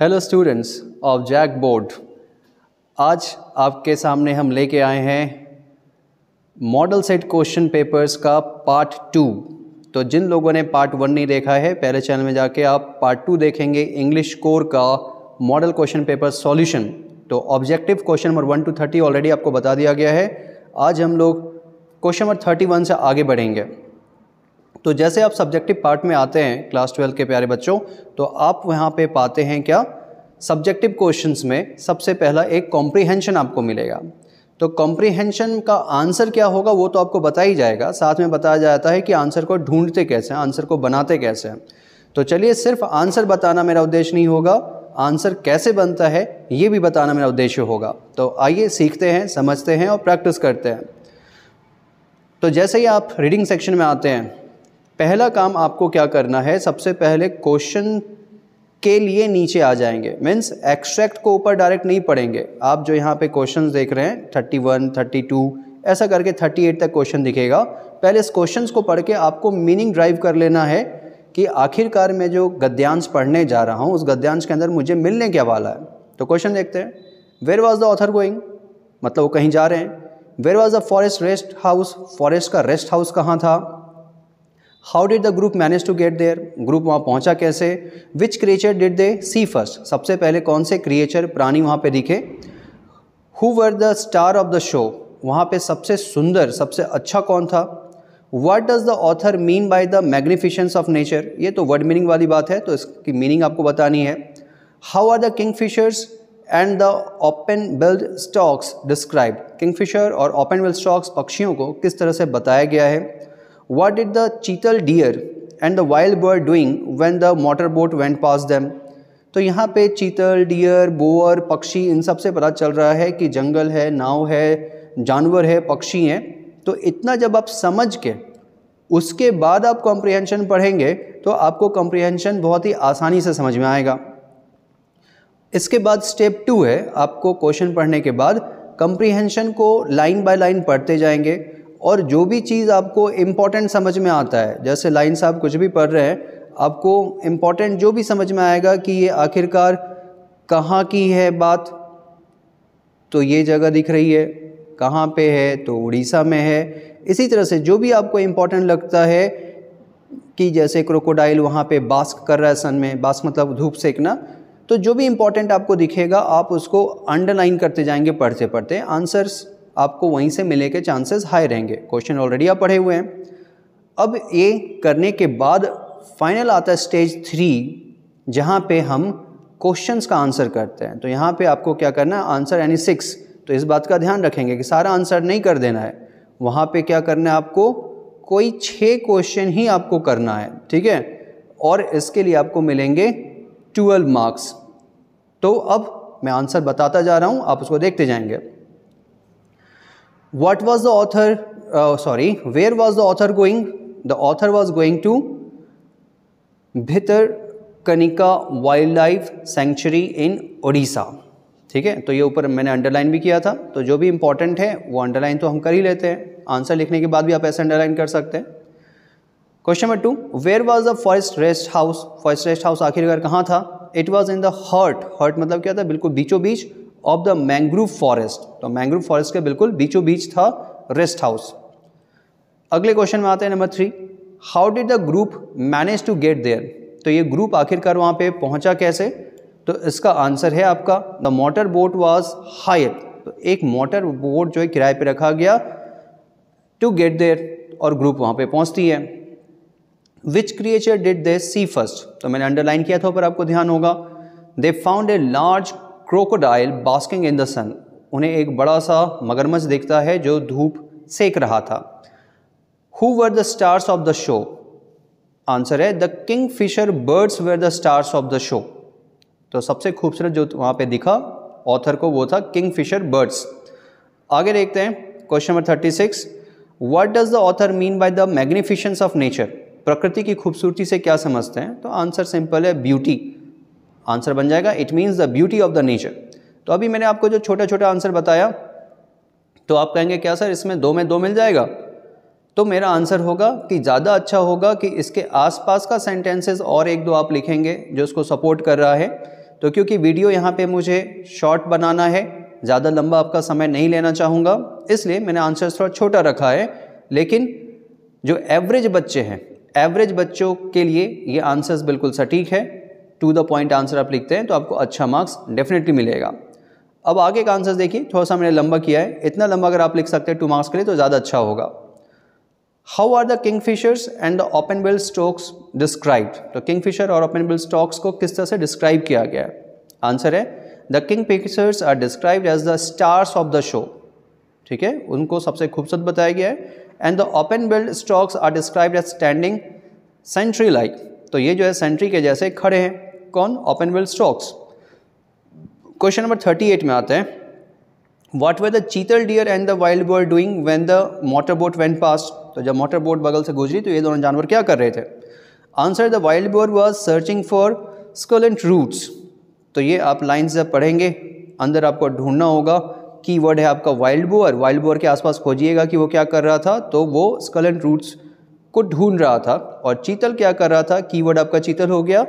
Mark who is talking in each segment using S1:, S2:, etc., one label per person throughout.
S1: Hello students of JAC board आज आपके सामने हम लेके आए हैं मॉडल सेट क्वेश्चन पेपर्स का पार्ट टू तो जिन लोगों ने पार्ट वन नहीं देखा है पहले चैनल में जाके आप पार्ट टू देखेंगे इंग्लिश कोर का मॉडल क्वेश्चन पेपर सॉल्यूशन तो objective question number one to thirty already आपको बता दिया गया है आज हम लोग क्वेश्चन नंबर थर्टी वन से आगे बढ़ेंगे तो जैसे आप सब्जेक्टिव पार्ट में आते हैं क्लास ट्वेल्व के प्यारे बच्चों तो आप वहाँ पे पाते हैं क्या सब्जेक्टिव क्वेश्चंस में सबसे पहला एक कॉम्प्रीहेंशन आपको मिलेगा तो कॉम्प्रीहेंशन का आंसर क्या होगा वो तो आपको बता ही जाएगा साथ में बताया जाता है कि आंसर को ढूंढते कैसे हैं आंसर को बनाते कैसे हैं तो चलिए सिर्फ आंसर बताना मेरा उद्देश्य नहीं होगा आंसर कैसे बनता है ये भी बताना मेरा उद्देश्य होगा तो आइए सीखते हैं समझते हैं और प्रैक्टिस करते हैं तो जैसे ही आप रीडिंग सेक्शन में आते हैं पहला काम आपको क्या करना है सबसे पहले क्वेश्चन के लिए नीचे आ जाएंगे मीन्स एक्सट्रैक्ट को ऊपर डायरेक्ट नहीं पढ़ेंगे आप जो यहाँ पे क्वेश्चन देख रहे हैं थर्टी वन थर्टी टू ऐसा करके थर्टी एट तक क्वेश्चन दिखेगा पहले इस क्वेश्चन को पढ़ के आपको मीनिंग ड्राइव कर लेना है कि आखिरकार मैं जो गद्यांश पढ़ने जा रहा हूँ उस गद्यांश के अंदर मुझे मिलने क्या वाला है तो क्वेश्चन देखते हैं where was the author going मतलब वो कहीं जा रहे हैं where was the forest rest house forest का रेस्ट हाउस कहाँ था how did the group manage to get there group वहाँ पहुँचा कैसे which creature did they see first सबसे पहले कौन से क्रिएचर प्राणी वहाँ पे दिखे who were the star of the show वहाँ पे सबसे सुंदर सबसे अच्छा कौन था what does the author mean by the magnificence of nature ये तो वर्ड मीनिंग वाली बात है तो इसकी मीनिंग आपको बतानी है how are the kingfishers and the open billed storks describe kingfisher और ओपन बेल्ड स्टॉक्स पक्षियों को किस तरह से बताया गया है What did the chital deer and the wild boar doing when the motor boat went past them तो यहाँ पे चीतल डियर बोअर पक्षी इन सब से पता चल रहा है कि जंगल है नाव है जानवर है पक्षी हैं तो इतना जब आप समझ के उसके बाद आप कॉम्प्रिहेंशन पढ़ेंगे तो आपको कॉम्प्रिहेंशन बहुत ही आसानी से समझ में आएगा इसके बाद स्टेप टू है आपको क्वेश्चन पढ़ने के बाद कॉम्प्रिहेंशन को लाइन बाय लाइन पढ़ते जाएंगे और जो भी चीज़ आपको इम्पॉर्टेंट समझ में आता है जैसे लाइन साहब कुछ भी पढ़ रहे हैं आपको इम्पॉर्टेंट जो भी समझ में आएगा कि ये आखिरकार कहाँ की है बात तो ये जगह दिख रही है कहाँ पे है तो उड़ीसा में है इसी तरह से जो भी आपको इम्पॉर्टेंट लगता है कि जैसे क्रोकोडाइल वहाँ पे बास्क कर रहा है सन में बास्क मतलब धूप सेकना तो जो भी इम्पॉर्टेंट आपको दिखेगा आप उसको अंडरलाइन करते जाएंगे पढ़ते पढ़ते आंसर्स आपको वहीं से मिलने के चांसेस हाई रहेंगे क्वेश्चन ऑलरेडी आप पढ़े हुए हैं अब ये करने के बाद फाइनल आता है स्टेज थ्री जहाँ पे हम क्वेश्चंस का आंसर करते हैं तो यहाँ पे आपको क्या करना है आंसर यानी सिक्स तो इस बात का ध्यान रखेंगे कि सारा आंसर नहीं कर देना है वहाँ पे क्या करना है आपको कोई छः क्वेश्चन ही आपको करना है ठीक है और इसके लिए आपको मिलेंगे ट्वेल्व मार्क्स तो अब मैं आंसर बताता जा रहा हूँ आप उसको देखते जाएंगे what was the author uh, sorry where was the author going the author was going to Kanika wildlife sanctuary in Orissa ठीक है तो ये ऊपर मैंने अंडरलाइन भी किया था तो जो भी इंपॉर्टेंट है वो अंडरलाइन तो हम कर ही लेते हैं आंसर लिखने के बाद भी आप ऐसे अंडरलाइन कर सकते हैं question number two where was the forest rest house forest rest house आखिरकार कहाँ था it was in the heart heart मतलब क्या था बिल्कुल बीचों बीच ऑफ द मैंग्रोव फॉरेस्ट तो मैंग्रोव फॉरेस्ट के बिल्कुल बीचों बीच था रेस्ट हाउस अगले क्वेश्चन में आते हैं number three how did the group manage to get there तो ये ग्रुप आखिरकार वहाँ पे पहुँचा कैसे तो इसका आंसर है आपका the motor boat was hired तो एक मोटर बोट जो है किराए पर रखा गया टू गेट देयर और ग्रुप वहाँ पर पहुँचती है which creature did they see first तो मैंने अंडरलाइन किया था पर आपको ध्यान होगा they found a large crocodile basking in the sun उन्हें एक बड़ा सा मगरमच्छ दिखता है जो धूप सेक रहा था who were the stars of the show answer है the kingfisher birds were the stars of the show तो सबसे खूबसूरत जो वहाँ पे दिखा ऑथर को वो था किंग फिशर बर्ड्स आगे देखते हैं question number thirty six what does the author mean by the magnificence of nature प्रकृति की खूबसूरती से क्या समझते हैं तो आंसर सिंपल है ब्यूटी आंसर बन जाएगा it means the beauty of the nature तो अभी मैंने आपको जो छोटा छोटा आंसर बताया तो आप कहेंगे क्या सर इसमें दो में दो मिल जाएगा तो मेरा आंसर होगा कि ज़्यादा अच्छा होगा कि इसके आसपास का सेंटेंसेस और एक दो आप लिखेंगे जो इसको सपोर्ट कर रहा है तो क्योंकि वीडियो यहाँ पे मुझे शॉर्ट बनाना है ज़्यादा लंबा आपका समय नहीं लेना चाहूँगा इसलिए मैंने आंसर थोड़ा छोटा रखा है लेकिन जो एवरेज बच्चे हैं एवरेज बच्चों के लिए ये आंसर्स बिल्कुल सटीक है टू द पॉइंट आंसर आप लिखते हैं तो आपको अच्छा मार्क्स डेफिनेटली मिलेगा अब आगे का आंसर देखिए थोड़ा सा मैंने लंबा किया है इतना लंबा अगर आप लिख सकते हैं टू मार्क्स के लिए तो ज़्यादा अच्छा होगा how are the kingfishers and the open bill storks described तो किंग फिशर और ओपन बिल स्टॉक्स को किस तरह से डिस्क्राइब किया गया है आंसर है the kingfishers are describe as the stars of the show ठीक है उनको सबसे खूबसूरत बताया गया है and the open billed storks are describe as standing sentry like तो ये जो है सेंट्री के जैसे खड़े हैं कौन open bill storks question number thirty eight में आते हैं what were the chital deer and the wild bird doing when the motor boat went past तो जब मोटर बोट बगल से गुजरी तो ये दोनों जानवर क्या कर रहे थे answer the wild bird was searching for succulent roots तो ये आप लाइन से पढ़ेंगे अंदर आपको ढूंढना होगा की वर्ड है आपका वाइल्ड बोअर वाइल्ड बोअर के आसपास खोजिएगा कि वो क्या कर रहा था तो वो स्कलेंट रूट्स को ढूंढ रहा था और चीतल क्या कर रहा था की वर्ड आपका चीतल हो गया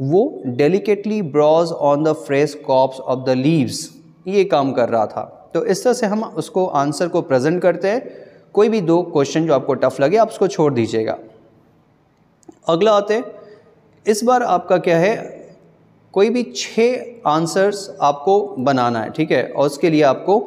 S1: वो delicately browsed on the fresh crops of the leaves ये काम कर रहा था तो इस तरह से हम उसको आंसर को प्रेजेंट करते हैं कोई भी दो क्वेश्चन जो आपको टफ लगे आप उसको छोड़ दीजिएगा अगला आते इस बार आपका क्या है कोई भी छः आंसर्स आपको बनाना है ठीक है और उसके लिए आपको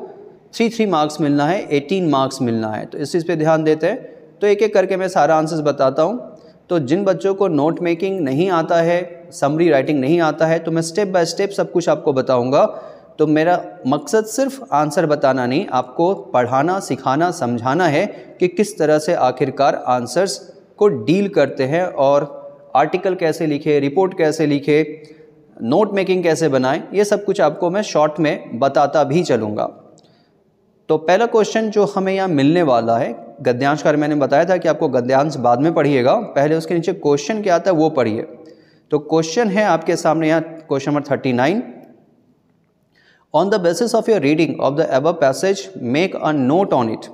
S1: थ्री थ्री मार्क्स मिलना है एटीन मार्क्स मिलना है तो इस चीज़ पर ध्यान देते हैं तो एक एक करके मैं सारा आंसर्स बताता हूँ तो जिन बच्चों को नोट मेकिंग नहीं आता है समरी राइटिंग नहीं आता है तो मैं स्टेप बाय स्टेप सब कुछ आपको बताऊंगा तो मेरा मकसद सिर्फ आंसर बताना नहीं आपको पढ़ाना सिखाना समझाना है कि किस तरह से आखिरकार आंसर्स को डील करते हैं और आर्टिकल कैसे लिखे रिपोर्ट कैसे लिखे नोट मेकिंग कैसे बनाएं ये सब कुछ आपको मैं शॉर्ट में बताता भी चलूँगा तो पहला क्वेश्चन जो हमें यहाँ मिलने वाला है गद्यांश कार मैंने बताया था कि आपको गद्यांश बाद में पढ़िएगा पहले उसके नीचे क्वेश्चन क्या आता है वो पढ़िए तो क्वेश्चन है आपके सामने यहाँ question number thirty nine on the basis of your reading of the above passage make a note on it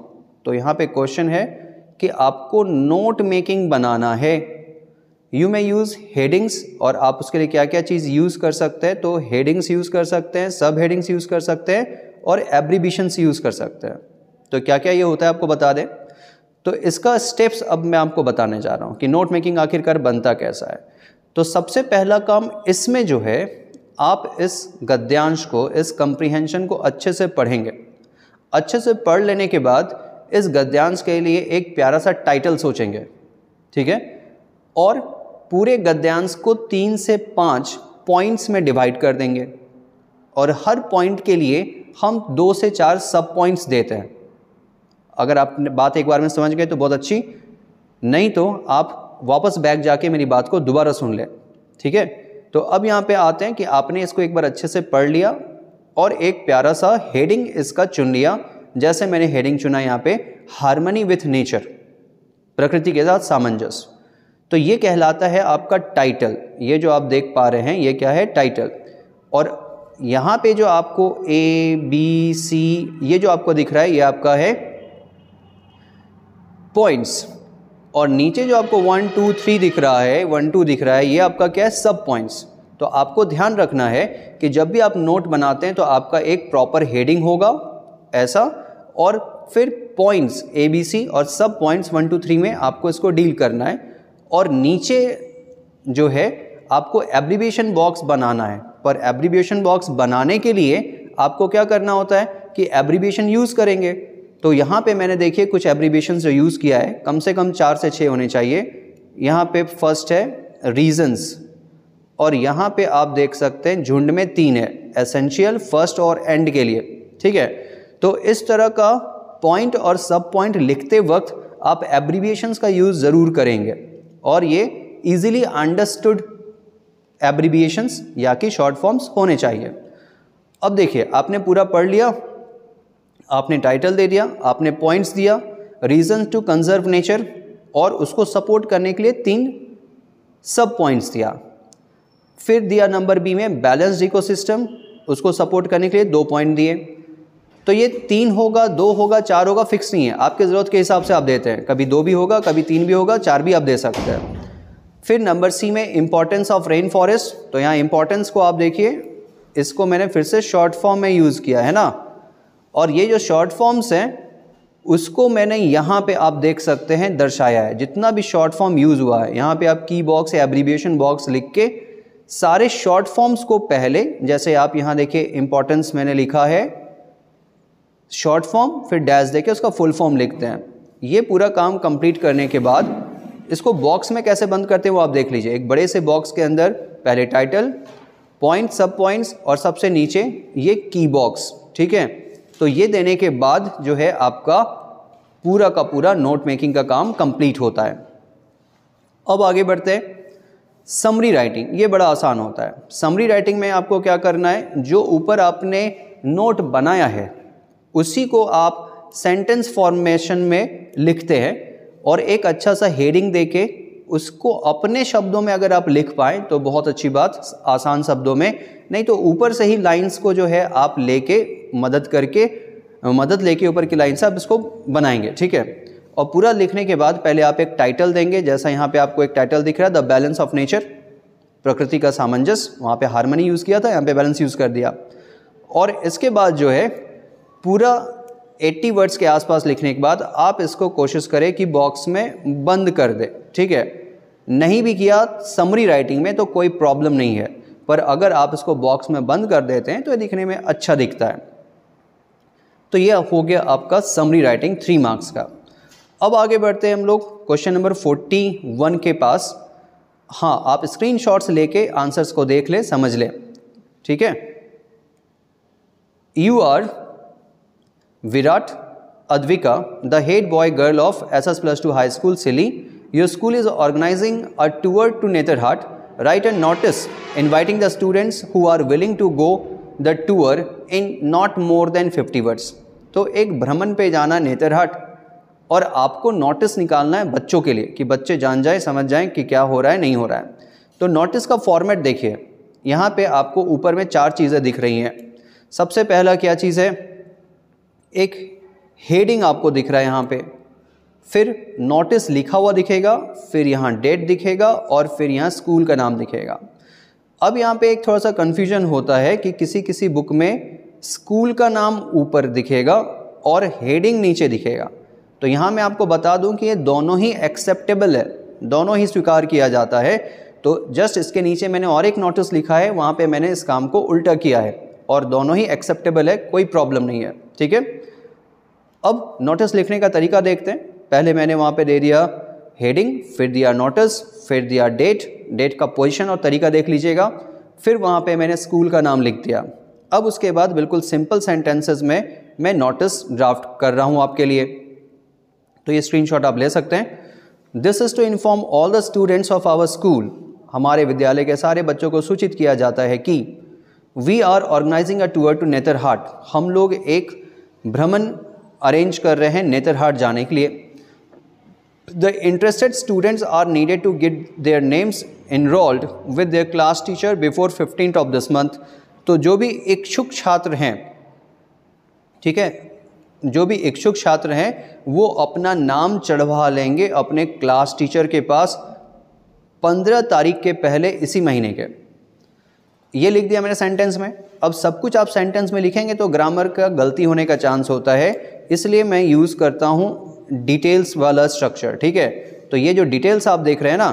S1: तो यहाँ पे क्वेश्चन है कि आपको नोट मेकिंग बनाना है यू मे यूज़ हेडिंग्स और आप उसके लिए क्या क्या चीज़ यूज़ कर सकते हैं तो हेडिंग्स यूज़ कर सकते हैं सब हेडिंग्स यूज़ कर सकते हैं और एब्रीबिशंस यूज़ कर सकते हैं तो क्या क्या ये होता है आपको बता दें तो इसका स्टेप्स अब मैं आपको बताने जा रहा हूँ कि नोट मेकिंग आखिरकार बनता कैसा है तो सबसे पहला काम इसमें जो है आप इस गद्यांश को इस कंप्रीहेंशन को अच्छे से पढ़ेंगे अच्छे से पढ़ लेने के बाद इस गद्यांश के लिए एक प्यारा सा टाइटल सोचेंगे ठीक है और पूरे गद्यांश को तीन से पाँच पॉइंट्स में डिवाइड कर देंगे और हर पॉइंट के लिए हम दो से चार सब पॉइंट्स देते हैं अगर आप बात एक बार में समझ गए तो बहुत अच्छी नहीं तो आप वापस बैक जाके मेरी बात को दोबारा सुन लें ठीक है तो अब यहाँ पे आते हैं कि आपने इसको एक बार अच्छे से पढ़ लिया और एक प्यारा सा हेडिंग इसका चुन लिया जैसे मैंने हेडिंग चुना यहाँ पे हारमनी विथ नेचर प्रकृति के साथ सामंजस्य तो ये कहलाता है आपका टाइटल ये जो आप देख पा रहे हैं ये क्या है टाइटल और यहाँ पे जो आपको ए बी सी ये जो आपको दिख रहा है ये आपका है पॉइंट्स और नीचे जो आपको वन टू थ्री दिख रहा है वन टू दिख रहा है ये आपका क्या है सब पॉइंट्स तो आपको ध्यान रखना है कि जब भी आप नोट बनाते हैं तो आपका एक प्रॉपर हेडिंग होगा ऐसा और फिर पॉइंट्स ए बी सी और सब पॉइंट्स वन टू थ्री में आपको इसको डील करना है और नीचे जो है आपको एब्रीबेशन बॉक्स बनाना है पर एब्रीबेशन बॉक्स बनाने के लिए आपको क्या करना होता है कि एब्रीबेशन यूज़ करेंगे तो यहाँ पे मैंने देखिए कुछ एब्रीबेशन जो यूज़ किया है कम से कम चार से छः होने चाहिए यहाँ पे फर्स्ट है रीजन्स और यहाँ पे आप देख सकते हैं झुंड में तीन है एसेंशियल फर्स्ट और एंड के लिए ठीक है तो इस तरह का पॉइंट और सब पॉइंट लिखते वक्त आप एब्रीविएशंस का यूज़ ज़रूर करेंगे और ये ईजिली अंडरस्टूड एब्रीविएशंस या कि शॉर्ट फॉर्म्स होने चाहिए अब देखिए आपने पूरा पढ़ लिया आपने टाइटल दे दिया आपने पॉइंट्स दिया रीजन टू कंजर्व नेचर और उसको सपोर्ट करने के लिए तीन सब पॉइंट्स दिया फिर दिया नंबर बी में बैलेंस्ड इकोसिस्टम उसको सपोर्ट करने के लिए दो पॉइंट दिए तो ये तीन होगा दो होगा चार होगा फिक्स नहीं है आपके ज़रूरत के हिसाब से आप देते हैं कभी दो भी होगा कभी तीन भी होगा चार भी आप दे सकते हैं फिर नंबर सी में इम्पॉर्टेंस ऑफ रेन फॉरेस्ट तो यहाँ इम्पॉर्टेंस को आप देखिए इसको मैंने फिर से शॉर्ट फॉर्म में यूज़ किया है ना और ये जो शॉर्ट फॉर्म्स हैं उसको मैंने यहाँ पे आप देख सकते हैं दर्शाया है जितना भी शॉर्ट फॉर्म यूज़ हुआ है यहाँ पे आप की बॉक्स या एब्रीबिएशन बॉक्स लिख के सारे शॉर्ट फॉर्म्स को पहले जैसे आप यहाँ देखिए इम्पोर्टेंस मैंने लिखा है शॉर्ट फॉर्म फिर डैश देखे उसका फुल फॉर्म लिखते हैं ये पूरा काम कंप्लीट करने के बाद इसको बॉक्स में कैसे बंद करते हैं वो आप देख लीजिए एक बड़े से बॉक्स के अंदर पहले टाइटल पॉइंट सब पॉइंट्स और सबसे नीचे ये की बॉक्स ठीक है तो ये देने के बाद जो है आपका पूरा का पूरा नोट मेकिंग का काम कंप्लीट होता है अब आगे बढ़ते हैं समरी राइटिंग ये बड़ा आसान होता है समरी राइटिंग में आपको क्या करना है जो ऊपर आपने नोट बनाया है उसी को आप सेंटेंस फॉर्मेशन में लिखते हैं और एक अच्छा सा हेडिंग देके उसको अपने शब्दों में अगर आप लिख पाएँ तो बहुत अच्छी बात आसान शब्दों में नहीं तो ऊपर से ही लाइंस को जो है आप लेके मदद करके मदद लेके ऊपर की लाइन से आप इसको बनाएंगे ठीक है और पूरा लिखने के बाद पहले आप एक टाइटल देंगे जैसा यहाँ पे आपको एक टाइटल दिख रहा है द बैलेंस ऑफ नेचर प्रकृति का सामंजस्य वहाँ पे हारमोनी यूज़ किया था यहाँ पे बैलेंस यूज़ कर दिया और इसके बाद जो है पूरा 80 वर्ड्स के आसपास लिखने के बाद आप इसको कोशिश करें कि बॉक्स में बंद कर दे ठीक है नहीं भी किया समरी राइटिंग में तो कोई प्रॉब्लम नहीं है पर अगर आप इसको बॉक्स में बंद कर देते हैं तो ये दिखने में अच्छा दिखता है तो ये हो गया आपका समरी राइटिंग थ्री मार्क्स का अब आगे बढ़ते हैं हम लोग क्वेश्चन नंबर फोर्टी वन के पास हाँ आप स्क्रीन शॉट्स लेके आंसर्स को देख ले समझ ले ठीक है you are Virat Advika the head boy girl of S S plus two high school Silli your school is organising a tour to Netarhat write and notice inviting the students who are willing to go the tour in not more than fifty words तो एक भ्रमण पे जाना नेतरहाट और आपको notice निकालना है बच्चों के लिए कि बच्चे जान जाए समझ जाएं कि क्या हो रहा है नहीं हो रहा है तो नोटिस का फॉर्मेट देखिए यहाँ पे आपको ऊपर में चार चीज़ें दिख रही हैं सबसे पहला क्या चीज़ है एक हेडिंग आपको दिख रहा है यहाँ पे फिर नोटिस लिखा हुआ दिखेगा फिर यहाँ डेट दिखेगा और फिर यहाँ स्कूल का नाम दिखेगा अब यहाँ पे एक थोड़ा सा कन्फ्यूजन होता है कि किसी किसी बुक में स्कूल का नाम ऊपर दिखेगा और हेडिंग नीचे दिखेगा तो यहाँ मैं आपको बता दूँ कि ये दोनों ही एक्सेप्टेबल है दोनों ही स्वीकार किया जाता है तो जस्ट इसके नीचे मैंने और एक नोटिस लिखा है वहाँ पे मैंने इस काम को उल्टा किया है और दोनों ही एक्सेप्टेबल है कोई प्रॉब्लम नहीं है ठीक है अब नोटिस लिखने का तरीका देखते हैं पहले मैंने वहाँ पे दे दिया हेडिंग फिर दिया नोटिस फिर दिया डेट डेट का पोजिशन और तरीका देख लीजिएगा फिर वहाँ पर मैंने स्कूल का नाम लिख दिया अब उसके बाद बिल्कुल सिंपल सेंटेंसेज में मैं नोटिस ड्राफ्ट कर रहा हूँ आपके लिए तो ये स्क्रीनशॉट आप ले सकते हैं this is to inform all the students of our school हमारे विद्यालय के सारे बच्चों को सूचित किया जाता है कि we are organising a tour to Netarhat हम लोग एक भ्रमण अरेंज कर रहे हैं नेतरहाट जाने के लिए the interested students are needed to get their names enrolled with their class teacher before fifteenth of this month तो जो भी इच्छुक छात्र हैं ठीक है जो भी इच्छुक छात्र हैं वो अपना नाम चढ़वा लेंगे अपने क्लास टीचर के पास पंद्रह तारीख के पहले इसी महीने के ये लिख दिया मैंने सेंटेंस में अब सब कुछ आप सेंटेंस में लिखेंगे तो ग्रामर का गलती होने का चांस होता है इसलिए मैं यूज़ करता हूँ डिटेल्स वाला स्ट्रक्चर ठीक है तो ये जो डिटेल्स आप देख रहे हैं ना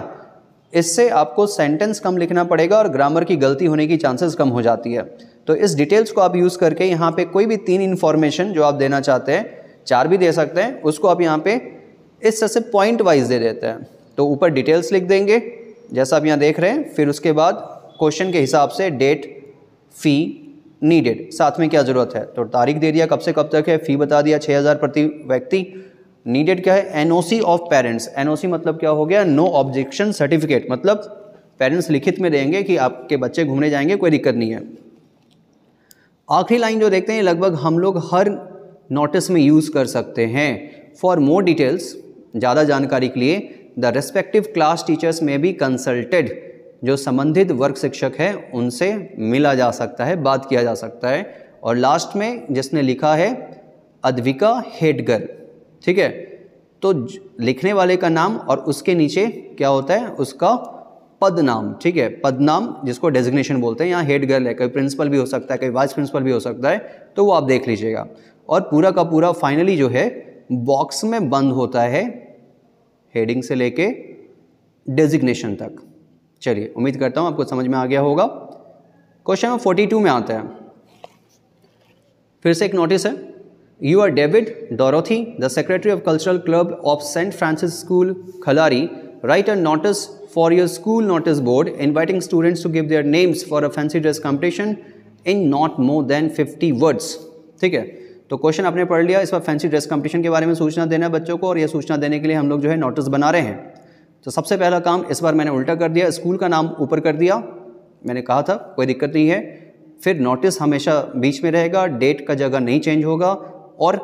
S1: इससे आपको सेंटेंस कम लिखना पड़ेगा और ग्रामर की गलती होने की चांसेस कम हो जाती है तो इस डिटेल्स को आप यूज़ करके यहाँ पे कोई भी तीन इन्फॉर्मेशन जो आप देना चाहते हैं चार भी दे सकते हैं उसको आप यहाँ पे इस तरह से पॉइंट वाइज दे देते हैं तो ऊपर डिटेल्स लिख देंगे जैसा आप यहाँ देख रहे हैं फिर उसके बाद क्वेश्चन के हिसाब से डेट फ़ी नीडेड साथ में क्या ज़रूरत है तो तारीख दे दिया कब से कब तक है फ़ी बता दिया छः हज़ार प्रति व्यक्ति नीडेड क्या है एनओसी ऑफ पेरेंट्स एनओसी मतलब क्या हो गया नो ऑब्जेक्शन सर्टिफिकेट मतलब पेरेंट्स लिखित में देंगे कि आपके बच्चे घूमने जाएंगे कोई दिक्कत नहीं है आखिरी लाइन जो देखते हैं लगभग हम लोग हर नोटिस में यूज़ कर सकते हैं फॉर मोर डिटेल्स ज़्यादा जानकारी के लिए द रेस्पेक्टिव क्लास टीचर्स में भी कंसल्टेड जो संबंधित वर्ग शिक्षक है उनसे मिला जा सकता है बात किया जा सकता है और लास्ट में जिसने लिखा है अद्विका हेडगर ठीक है तो लिखने वाले का नाम और उसके नीचे क्या होता है उसका पद नाम ठीक है पद नाम जिसको डेजिग्नेशन बोलते हैं यहाँ हेड गर्ल है कभी प्रिंसिपल भी हो सकता है कभी वाइस प्रिंसिपल भी हो सकता है तो वो आप देख लीजिएगा और पूरा का पूरा फाइनली जो है बॉक्स में बंद होता है हेडिंग से लेके डेजिग्नेशन तक चलिए उम्मीद करता हूँ आपको समझ में आ गया होगा क्वेश्चन नंबर फोर्टी टू में आता है फिर से एक नोटिस है You are David Dorothy, the secretary of cultural club of St. Francis School, Khalari. Write a notice for your school notice board inviting students to give their names for a fancy dress competition in not more than 50 words. ठीक है तो question आपने पढ़ लिया इस बार fancy dress competition के बारे में सूचना देना है बच्चों को और ये सूचना देने के लिए हम लोग जो है नोटिस बना रहे हैं तो सबसे पहला काम इस बार मैंने उल्टा कर दिया स्कूल का नाम ऊपर कर दिया मैंने कहा था कोई दिक्कत नहीं है फिर नोटिस हमेशा बीच में रहेगा डेट का जगह नहीं चेंज होगा और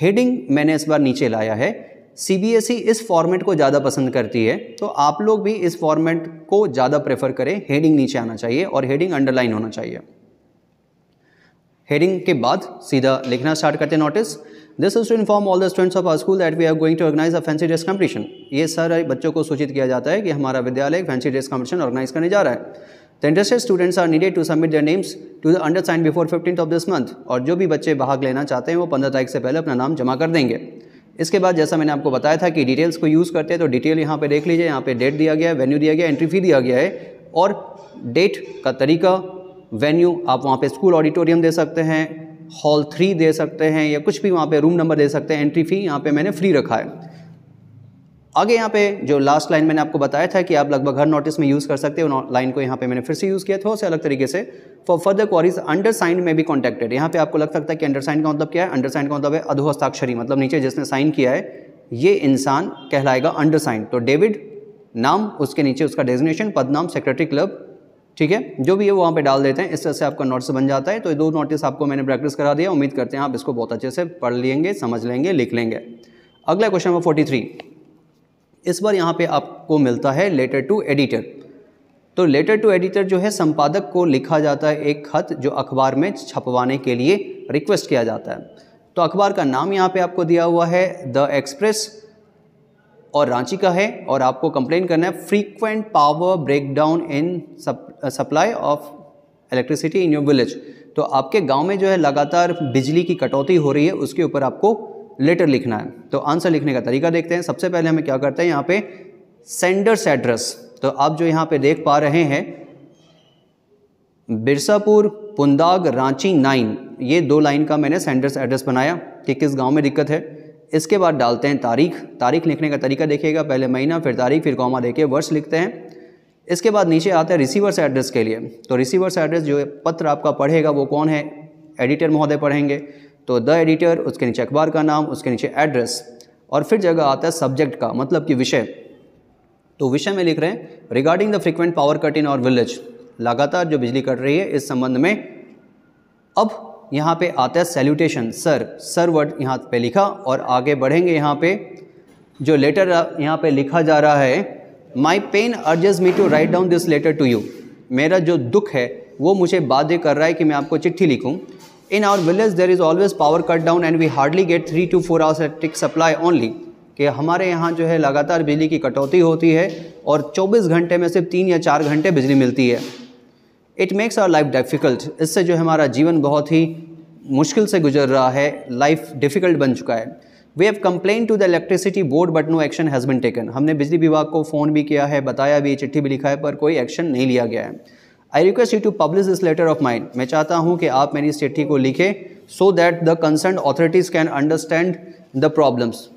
S1: हेडिंग मैंने इस बार नीचे लाया है सी बी एस ई इस फॉर्मेट को ज़्यादा पसंद करती है तो आप लोग भी इस फॉर्मेट को ज़्यादा प्रेफर करें हेडिंग नीचे आना चाहिए और हेडिंग अंडरलाइन होना चाहिए हेडिंग के बाद सीधा लिखना स्टार्ट करते हैं notice this is to inform all the students of our school that we are going to organise a fancy dress competition ये सारे बच्चों को सूचित किया जाता है कि हमारा विद्यालय फैंसी ड्रेस कॉम्पिटिशन ऑर्गेनाइज करने जा रहा है the interested students are needed to submit their names to the undersigned before fifteen of this month और जो भी बच्चे भाग लेना चाहते हैं वो पंद्रह तारीख से पहले अपना नाम जमा कर देंगे इसके बाद जैसा मैंने आपको बताया था कि डिटेल्स को यूज़ करते हैं तो डिटेल यहाँ पे देख लीजिए यहाँ पे डेट दिया गया है वेन्यू दिया गया एंट्री फी दिया गया है और डेट का तरीका वेन्यू आप वहाँ पे स्कूल ऑडिटोरियम दे सकते हैं हॉल थ्री दे सकते हैं या कुछ भी वहाँ पे रूम नंबर दे सकते हैं एंट्री फ़ी यहाँ पे मैंने फ्री रखा है आगे यहाँ पे जो लास्ट लाइन मैंने आपको बताया था कि आप लगभग हर नोटिस में यूज़ कर सकते हैं लाइन को यहाँ पे मैंने फिर से यूज़ किया थोड़ा से अलग तरीके से for further queries undersigned में भी कॉन्टेक्टेड यहाँ पे आपको लग सकता है कि अंडर साइन का मतलब क्या है अंडर साइन का मतलब है अधोहस्ताक्षरी मतलब नीचे जिसने साइन किया है ये इंसान कहलाएगा अंडर साइन तो डेविड नाम उसके नीचे उसका डेजिनेशन पदनाम सेक्रेटरी क्लब ठीक है जो भी है वहाँ पर डाल देते हैं इस तरह से आपका नोट्स बन जाता है तो ये दो नोटिस आपको मैंने प्रैक्टिस करा दिया उम्मीद करते हैं आप इसको बहुत अच्छे से पढ़ लेंगे समझ लेंगे लिख लेंगे अगला क्वेश्चन नंबर फोर्टी थ्री इस बार यहाँ पे आपको मिलता है लेटर टू एडिटर तो लेटर टू एडिटर जो है संपादक को लिखा जाता है एक खत जो अखबार में छपवाने के लिए रिक्वेस्ट किया जाता है तो अखबार का नाम यहाँ पे आपको दिया हुआ है द एक्सप्रेस और रांची का है और आपको कंप्लेन करना है frequent power breakdown in supply of electricity in your village तो आपके गांव में जो है लगातार बिजली की कटौती हो रही है उसके ऊपर आपको लेटर लिखना है तो आंसर लिखने का तरीका देखते हैं सबसे पहले हमें क्या करते हैं यहाँ पे सेंडर्स एड्रेस तो आप जो यहाँ पे देख पा रहे हैं बिरसापुर पुंदाग रांची नाइन ये दो लाइन का मैंने सेंडर्स एड्रेस बनाया कि किस गांव में दिक्कत है इसके बाद डालते हैं तारीख तारीख लिखने का तरीका देखिएगा पहले महीना फिर तारीख फिर कौमा देखे वर्ष लिखते हैं इसके बाद नीचे आते हैं रिसीवर्स एड्रेस के लिए तो रिसीवर्स एड्रेस जो पत्र आपका पढ़ेगा वो कौन है एडिटर महोदय पढ़ेंगे तो द एडिटर उसके नीचे अखबार का नाम उसके नीचे एड्रेस और फिर जगह आता है सब्जेक्ट का मतलब कि विषय तो विषय में लिख रहे हैं regarding the frequent power cut in our village लगातार जो बिजली कट रही है इस संबंध में अब यहाँ पे आता है सैल्यूटेशन सर सर वर्ड यहाँ पे लिखा और आगे बढ़ेंगे यहाँ पे जो लेटर यहाँ पे लिखा जा रहा है my pain urges me to write down this letter to you मेरा जो दुख है वो मुझे बाध्य कर रहा है कि मैं आपको चिट्ठी लिखूँ in our village there is always power cut down and we hardly get three to four hours electric supply only कि हमारे यहाँ जो है लगातार बिजली की कटौती होती है और 24 घंटे में सिर्फ तीन या चार घंटे बिजली मिलती है it makes our life difficult इससे जो है हमारा जीवन बहुत ही मुश्किल से गुजर रहा है लाइफ डिफ़िकल्ट बन चुका है we have complain to the electricity board but no action has been taken हमने बिजली विभाग को फ़ोन भी किया है बताया भी चिट्ठी भी लिखा है पर कोई एक्शन नहीं लिया गया है I request you to publish this letter of mind मैं चाहता हूँ कि आप मेरी इस चिट्ठी को लिखें so that the concern authorities can understand the problems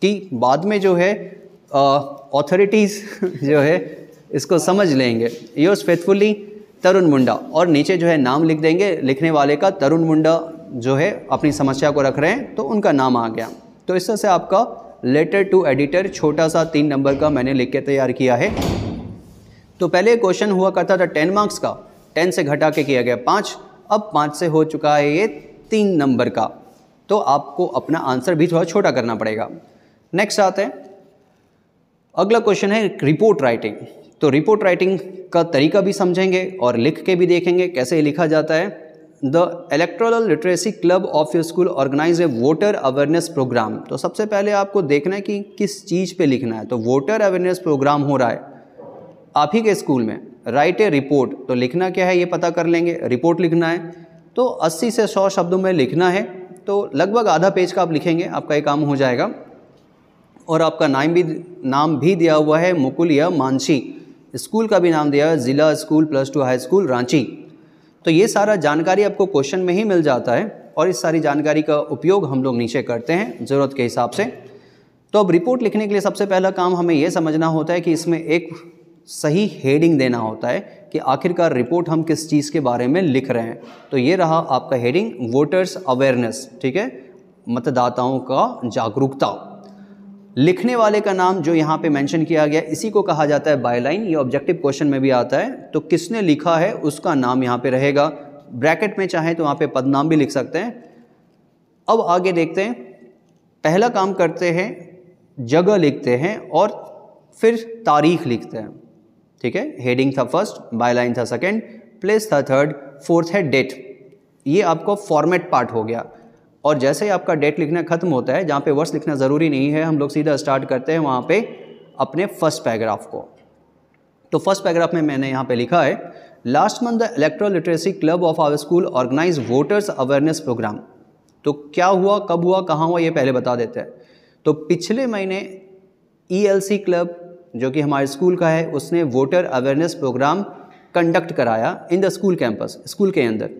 S1: कि बाद में जो है uh, जो है इसको समझ लेंगे योर्स फेथफुली तरुण मुंडा और नीचे जो है नाम लिख देंगे लिखने वाले का तरुण मुंडा जो है अपनी समस्या को रख रहे हैं तो उनका नाम आ गया तो इस तरह से आपका लेटर टू एडिटर छोटा सा तीन नंबर का मैंने लिख के तैयार किया है तो पहले क्वेश्चन हुआ करता था टेन मार्क्स का टेन से घटा के किया गया पाँच अब पाँच से हो चुका है ये तीन नंबर का तो आपको अपना आंसर भी थोड़ा छोटा करना पड़ेगा नेक्स्ट आते हैं अगला क्वेश्चन है रिपोर्ट राइटिंग तो रिपोर्ट राइटिंग का तरीका भी समझेंगे और लिख के भी देखेंगे कैसे लिखा जाता है the electoral literacy club of your school organise a voter awareness programme तो सबसे पहले आपको देखना है कि किस चीज़ पे लिखना है तो वोटर अवेयरनेस प्रोग्राम हो रहा है आप ही के स्कूल में राइट ए रिपोर्ट तो लिखना क्या है ये पता कर लेंगे रिपोर्ट लिखना है तो 80 से 100 शब्दों में लिखना है तो लगभग आधा पेज का आप लिखेंगे आपका ये काम हो जाएगा और आपका नाम भी नाम भी दिया हुआ है मुकुल या मानसी स्कूल का भी नाम दिया है ज़िला school plus two high school Ranchi तो ये सारा जानकारी आपको क्वेश्चन में ही मिल जाता है और इस सारी जानकारी का उपयोग हम लोग नीचे करते हैं ज़रूरत के हिसाब से तो अब रिपोर्ट लिखने के लिए सबसे पहला काम हमें यह समझना होता है कि इसमें एक सही हेडिंग देना होता है कि आखिरकार रिपोर्ट हम किस चीज़ के बारे में लिख रहे हैं तो ये रहा आपका हेडिंग वोटर्स अवेयरनेस ठीक है मतदाताओं का जागरूकता लिखने वाले का नाम जो यहाँ पे मेंशन किया गया इसी को कहा जाता है बायलाइन ये ऑब्जेक्टिव क्वेश्चन में भी आता है तो किसने लिखा है उसका नाम यहाँ पे रहेगा ब्रैकेट में चाहे तो वहाँ पे पदनाम भी लिख सकते हैं अब आगे देखते हैं पहला काम करते हैं जगह लिखते हैं और फिर तारीख लिखते हैं ठीक है हेडिंग था फर्स्ट बायलाइन था सेकेंड प्लेस था थर्ड फोर्थ है डेट ये आपको फॉर्मेट पार्ट हो गया और जैसे ही आपका डेट लिखना खत्म होता है जहाँ पे वर्ड्स लिखना ज़रूरी नहीं है हम लोग सीधा स्टार्ट करते हैं वहाँ पे अपने फर्स्ट पैराग्राफ को तो फर्स्ट पैराग्राफ में मैंने यहाँ पे लिखा है last month the electro literacy club of our school organise voters awareness programme तो क्या हुआ कब हुआ कहाँ हुआ ये पहले बता देते हैं तो पिछले महीने ई e क्लब जो कि हमारे स्कूल का है उसने वोटर अवेयरनेस प्रोग्राम कंडक्ट कराया in the school campus school के अंदर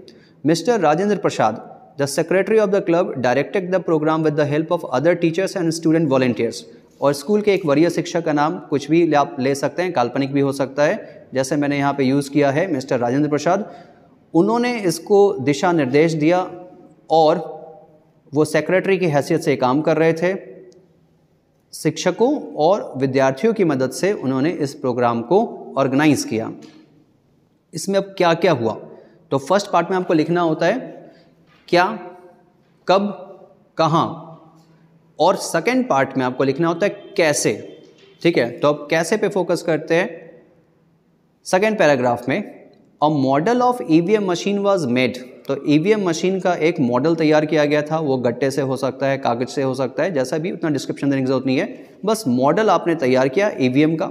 S1: mister Rajendra Prasad the secretary of the club directed the programme with the help of other teachers and student volunteers और स्कूल के एक वरीय शिक्षक का नाम कुछ भी आप ले सकते हैं काल्पनिक भी हो सकता है जैसे मैंने यहाँ पे यूज़ किया है मिस्टर राजेंद्र प्रसाद उन्होंने इसको दिशा निर्देश दिया और वो सेक्रेटरी की हैसियत से काम कर रहे थे शिक्षकों और विद्यार्थियों की मदद से उन्होंने इस प्रोग्राम को ऑर्गेनाइज किया इसमें अब क्या क्या हुआ तो फर्स्ट पार्ट में आपको लिखना होता है क्या कब कहाँ और सेकेंड पार्ट में आपको लिखना होता है कैसे ठीक है तो अब कैसे पे फोकस करते हैं सेकेंड पैराग्राफ में a model of E V M machine was made तो ई e मशीन का एक मॉडल तैयार किया गया था वो गट्टे से हो सकता है कागज से हो सकता है जैसा भी उतना डिस्क्रिप्शन देने की जरूरत नहीं है बस मॉडल आपने तैयार किया ई e का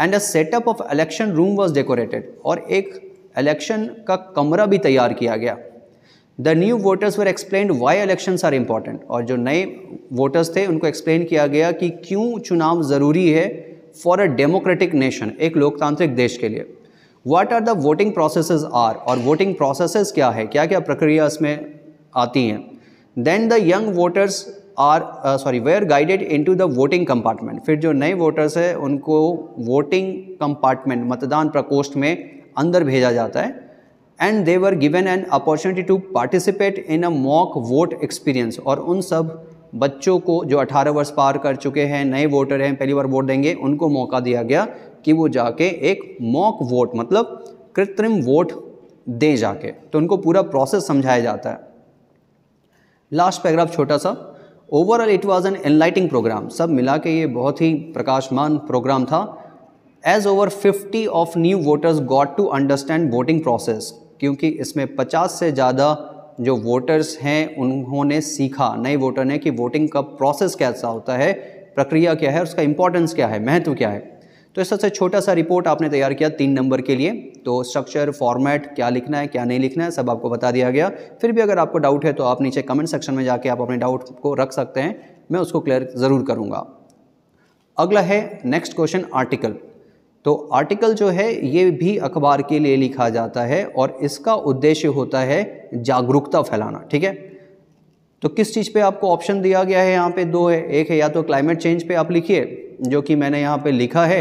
S1: and a setup of election room was decorated और एक इलेक्शन का कमरा भी तैयार किया गया the new voters were explain why election are important और जो नए वोटर्स थे उनको एक्सप्लेन किया गया कि क्यों चुनाव ज़रूरी है फॉर अ डेमोक्रेटिक नेशन एक लोकतांत्रिक देश के लिए what are the voting processes are और वोटिंग प्रोसेसेस क्या है क्या क्या प्रक्रिया इसमें आती हैं then the young voters are sorry they are guided into the voting compartment फिर जो नए वोटर्स हैं उनको वोटिंग कंपार्टमेंट मतदान प्रकोष्ठ में अंदर भेजा जाता है and they were given an opportunity to participate in a mock vote experience और उन सब बच्चों को जो 18 वर्ष पार कर चुके हैं नए वोटर हैं पहली बार वोट देंगे उनको मौका दिया गया कि वो जाके एक मॉक वोट मतलब कृत्रिम वोट दे जाके तो उनको पूरा प्रोसेस समझाया जाता है लास्ट पैराग्राफ छोटा सा overall it was an enlightening programme सब मिला के ये बहुत ही प्रकाशमान प्रोग्राम था as over 50 of new voters got to understand voting process क्योंकि इसमें 50 से ज़्यादा जो वोटर्स हैं उन्होंने सीखा नए वोटर ने कि वोटिंग का प्रोसेस कैसा होता है प्रक्रिया क्या है उसका इंपॉर्टेंस क्या है महत्व क्या है तो इस सबसे छोटा सा रिपोर्ट आपने तैयार किया तीन नंबर के लिए तो स्ट्रक्चर फॉर्मेट क्या लिखना है क्या नहीं लिखना है सब आपको बता दिया गया फिर भी अगर आपको डाउट है तो आप नीचे कमेंट सेक्शन में जाके आप अपने डाउट को रख सकते हैं मैं उसको क्लियर ज़रूर करूँगा अगला है नेक्स्ट क्वेश्चन आर्टिकल तो आर्टिकल जो है ये भी अखबार के लिए लिखा जाता है और इसका उद्देश्य होता है जागरूकता फैलाना ठीक है तो किस चीज़ पे आपको ऑप्शन दिया गया है यहाँ पे दो है एक है या तो क्लाइमेट चेंज पे आप लिखिए जो कि मैंने यहाँ पे लिखा है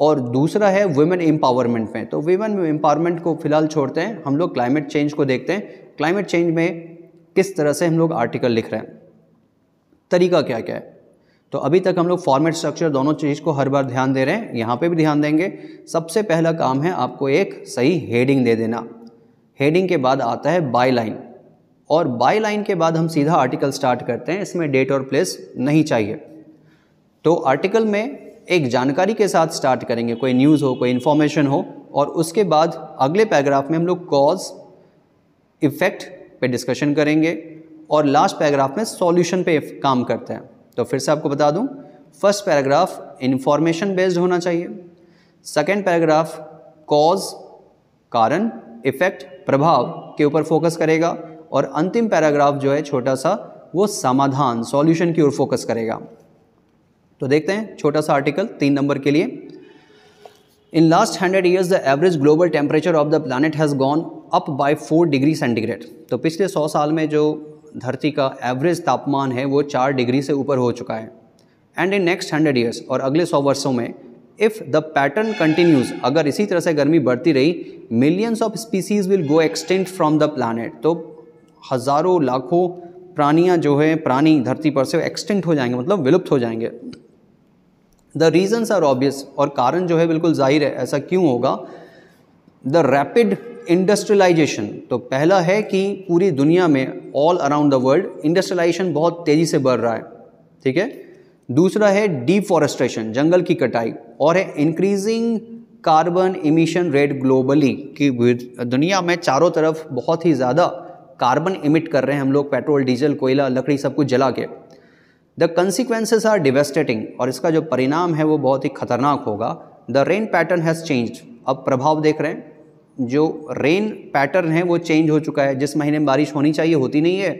S1: और दूसरा है वुमेन एम्पावरमेंट में तो वुमेन एम्पावरमेंट को फिलहाल छोड़ते हैं हम लोग क्लाइमेट चेंज को देखते हैं क्लाइमेट चेंज में किस तरह से हम लोग आर्टिकल लिख रहे हैं तरीका क्या क्या है तो अभी तक हम लोग फॉर्मेट स्ट्रक्चर दोनों चीज़ को हर बार ध्यान दे रहे हैं यहाँ पे भी ध्यान देंगे सबसे पहला काम है आपको एक सही हेडिंग दे देना हेडिंग के बाद आता है बाई लाइन और बाय लाइन के बाद हम सीधा आर्टिकल स्टार्ट करते हैं इसमें डेट और प्लेस नहीं चाहिए तो आर्टिकल में एक जानकारी के साथ स्टार्ट करेंगे कोई न्यूज़ हो कोई इन्फॉर्मेशन हो और उसके बाद अगले पैराग्राफ में हम लोग कॉज इफ़ेक्ट पे डिस्कशन करेंगे और लास्ट पैराग्राफ में सॉल्यूशन पे काम करते हैं तो फिर से आपको बता दूं फर्स्ट पैराग्राफ इन्फॉर्मेशन बेस्ड होना चाहिए सेकेंड पैराग्राफ कॉज कारण इफेक्ट प्रभाव के ऊपर फोकस करेगा और अंतिम पैराग्राफ जो है छोटा सा वो समाधान सॉल्यूशन की ओर फोकस करेगा तो देखते हैं छोटा सा आर्टिकल तीन नंबर के लिए in last hundred years the average global temperature of the planet has gone up by four degree centigrade तो पिछले सौ साल में जो धरती का एवरेज तापमान है वो चार डिग्री से ऊपर हो चुका है and in next hundred years और अगले सौ वर्षों में इफ़ द पैटर्न कंटिन्यूज अगर इसी तरह से गर्मी बढ़ती रही millions of species will go extinct from the planet तो हज़ारों लाखों प्राणियाँ जो है प्राणी धरती पर से एक्सटेंट हो जाएंगे मतलब विलुप्त हो जाएंगे द रीजन्स आर ऑब्वियस और कारण जो है बिल्कुल जाहिर है ऐसा क्यों होगा द रैपिड इंडस्ट्रियलाइजेशन तो पहला है कि पूरी दुनिया में all around the world industrialisation बहुत तेज़ी से बढ़ रहा है ठीक है दूसरा है डिफॉरेस्टेशन जंगल की कटाई और है increasing carbon emission rate globally कि दुनिया में चारों तरफ बहुत ही ज़्यादा कार्बन इमिट कर रहे हैं हम लोग पेट्रोल डीजल कोयला लकड़ी सब कुछ जला के द कंसिक्वेंसेज आर डिवेस्टेटिंग और इसका जो परिणाम है वो बहुत ही खतरनाक होगा the rain pattern has change अब प्रभाव देख रहे हैं जो रेन पैटर्न है वो चेंज हो चुका है जिस महीने में बारिश होनी चाहिए होती नहीं है